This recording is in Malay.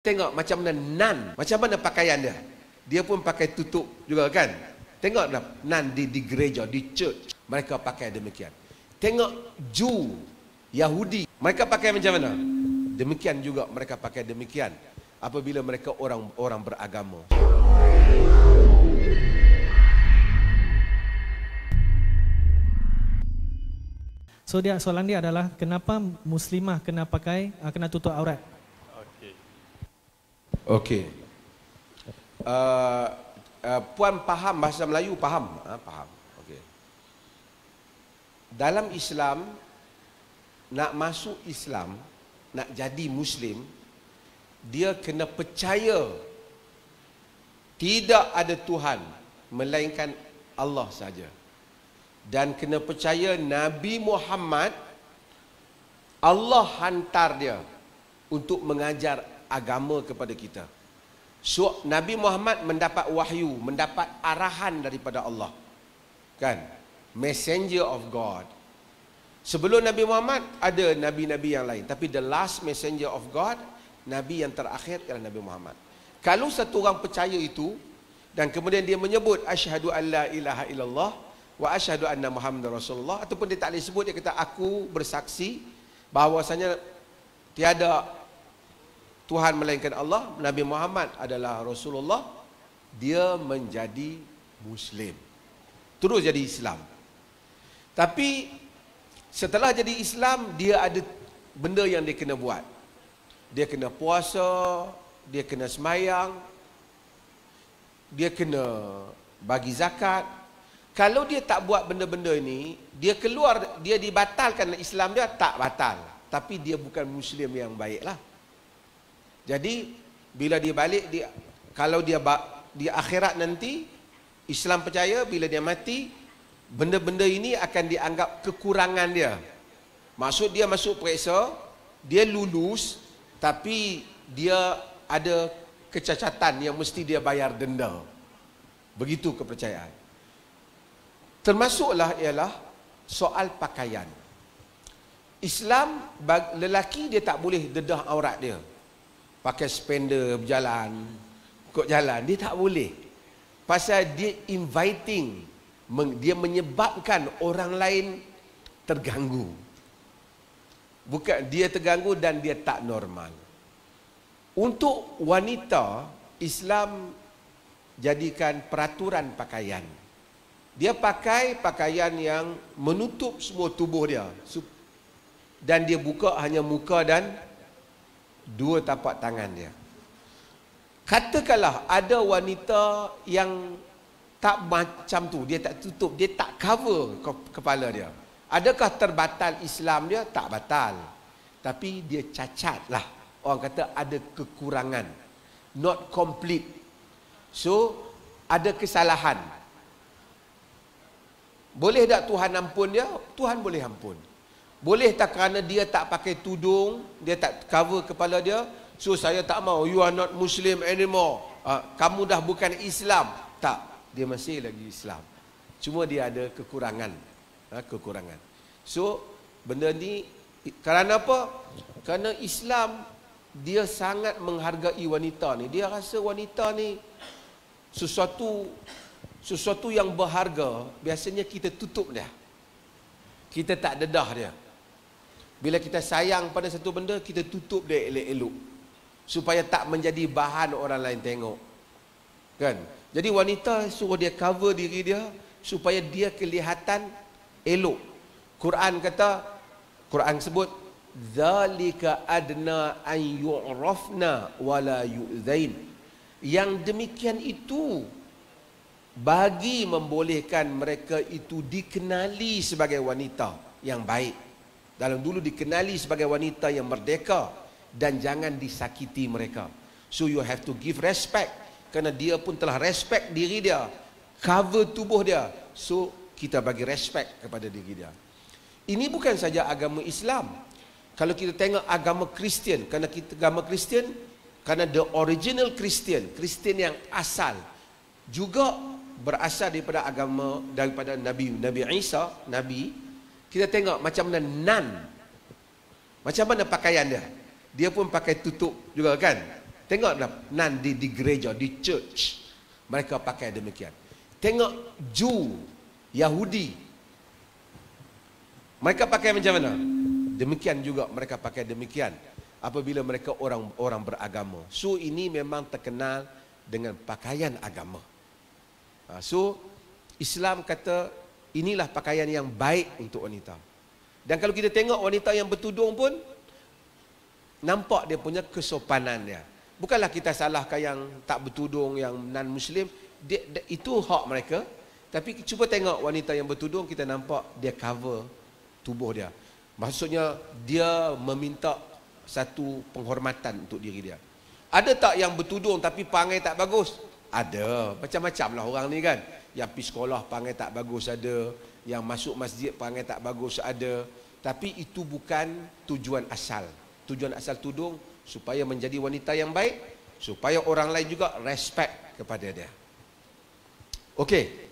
Tengok macam mana nan, macam mana pakaian dia. Dia pun pakai tutup juga kan. Tengoklah nan di, di gereja, di church. Mereka pakai demikian. Tengok Jew, Yahudi. Mereka pakai macam mana? Demikian juga mereka pakai demikian. Apabila mereka orang-orang beragama. So dia soalan dia adalah kenapa muslimah kena pakai ah, kena tutup aurat? Okey. Uh, uh, puan faham bahasa Melayu, faham? Ha, faham. Okey. Dalam Islam nak masuk Islam, nak jadi muslim, dia kena percaya tidak ada Tuhan melainkan Allah saja. Dan kena percaya Nabi Muhammad Allah hantar dia untuk mengajar agama kepada kita. So, Nabi Muhammad mendapat wahyu, mendapat arahan daripada Allah. Kan? Messenger of God. Sebelum Nabi Muhammad ada nabi-nabi yang lain, tapi the last messenger of God, nabi yang terakhir ialah Nabi Muhammad. Kalau satu orang percaya itu dan kemudian dia menyebut asyhadu alla ilaha illallah wa asyhadu anna Muhammad rasulullah ataupun dia tak boleh sebut dia kata aku bersaksi bahawasanya tiada Tuhan melainkan Allah, Nabi Muhammad adalah Rasulullah, dia menjadi Muslim. Terus jadi Islam. Tapi setelah jadi Islam, dia ada benda yang dia kena buat. Dia kena puasa, dia kena semayang, dia kena bagi zakat. Kalau dia tak buat benda-benda ini, dia keluar, dia dibatalkan Islam dia, tak batal. Tapi dia bukan Muslim yang baiklah. Jadi bila dia balik dia kalau dia di akhirat nanti Islam percaya bila dia mati benda-benda ini akan dianggap kekurangan dia. Maksud dia masuk periksa, dia lulus tapi dia ada kecacatan yang mesti dia bayar denda. Begitu kepercayaan. Termasuklah ialah soal pakaian. Islam lelaki dia tak boleh dedah aurat dia pakai spender berjalan ikut jalan dia tak boleh pasal dia inviting dia menyebabkan orang lain terganggu bukan dia terganggu dan dia tak normal untuk wanita Islam jadikan peraturan pakaian dia pakai pakaian yang menutup semua tubuh dia dan dia buka hanya muka dan dua tapak tangan dia. Katakanlah ada wanita yang tak macam tu, dia tak tutup, dia tak cover kepala dia. Adakah terbatal Islam dia? Tak batal. Tapi dia cacat lah. Orang kata ada kekurangan. Not complete. So, ada kesalahan. Boleh tak Tuhan ampun dia? Tuhan boleh ampun. Boleh tak kerana dia tak pakai tudung, dia tak cover kepala dia, so saya tak mau you are not muslim anymore. Uh, kamu dah bukan Islam. Tak, dia masih lagi Islam. Cuma dia ada kekurangan. Uh, kekurangan. So benda ni kerana apa? Kerana Islam dia sangat menghargai wanita ni. Dia rasa wanita ni sesuatu sesuatu yang berharga, biasanya kita tutup dia. Kita tak dedah dia. Bila kita sayang pada satu benda, kita tutup dia elok-elok. Supaya tak menjadi bahan orang lain tengok. Kan? Jadi wanita suruh dia cover diri dia supaya dia kelihatan elok. Quran kata, Quran sebut, Zalika adna an yu'rafna wala yu'zain. Yang demikian itu bagi membolehkan mereka itu dikenali sebagai wanita yang baik dalam dulu dikenali sebagai wanita yang merdeka dan jangan disakiti mereka so you have to give respect kerana dia pun telah respect diri dia cover tubuh dia so kita bagi respect kepada diri dia ini bukan saja agama Islam kalau kita tengok agama Kristian kerana kita agama Kristian kerana the original Christian Christian yang asal juga berasal daripada agama daripada Nabi Nabi Isa Nabi kita tengok macam mana nan macam mana pakaian dia dia pun pakai tutup juga kan tengoklah nan di di gereja di church mereka pakai demikian tengok ju yahudi mereka pakai macam mana demikian juga mereka pakai demikian apabila mereka orang-orang beragama so ini memang terkenal dengan pakaian agama ha, so Islam kata Inilah pakaian yang baik untuk wanita. Dan kalau kita tengok wanita yang bertudung pun nampak dia punya kesopanan dia. Bukanlah kita salahkan yang tak bertudung yang non muslim, itu hak mereka. Tapi cuba tengok wanita yang bertudung kita nampak dia cover tubuh dia. Maksudnya dia meminta satu penghormatan untuk diri dia. Ada tak yang bertudung tapi pangai tak bagus? Ada. Macam-macam lah orang ni kan yang pergi sekolah panggil tak bagus ada yang masuk masjid panggil tak bagus ada tapi itu bukan tujuan asal tujuan asal tudung supaya menjadi wanita yang baik supaya orang lain juga respect kepada dia okey